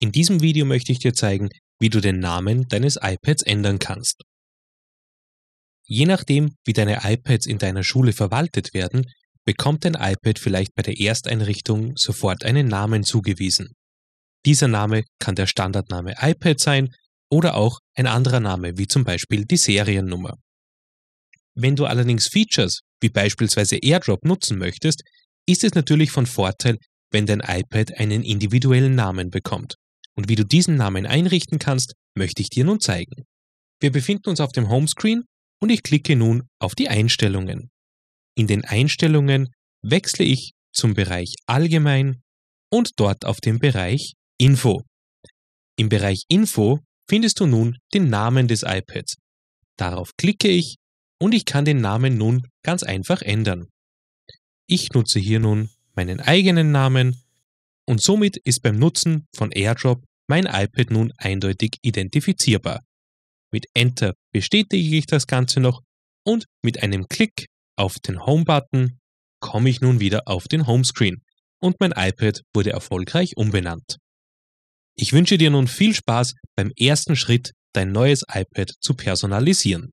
In diesem Video möchte ich dir zeigen, wie du den Namen deines iPads ändern kannst. Je nachdem, wie deine iPads in deiner Schule verwaltet werden, bekommt dein iPad vielleicht bei der Ersteinrichtung sofort einen Namen zugewiesen. Dieser Name kann der Standardname iPad sein oder auch ein anderer Name, wie zum Beispiel die Seriennummer. Wenn du allerdings Features wie beispielsweise AirDrop nutzen möchtest, ist es natürlich von Vorteil, wenn dein iPad einen individuellen Namen bekommt. Und wie du diesen Namen einrichten kannst, möchte ich dir nun zeigen. Wir befinden uns auf dem Homescreen und ich klicke nun auf die Einstellungen. In den Einstellungen wechsle ich zum Bereich Allgemein und dort auf den Bereich Info. Im Bereich Info findest du nun den Namen des iPads. Darauf klicke ich und ich kann den Namen nun ganz einfach ändern. Ich nutze hier nun meinen eigenen Namen und somit ist beim Nutzen von AirDrop mein iPad nun eindeutig identifizierbar. Mit Enter bestätige ich das Ganze noch und mit einem Klick auf den Home-Button komme ich nun wieder auf den Homescreen und mein iPad wurde erfolgreich umbenannt. Ich wünsche dir nun viel Spaß beim ersten Schritt, dein neues iPad zu personalisieren.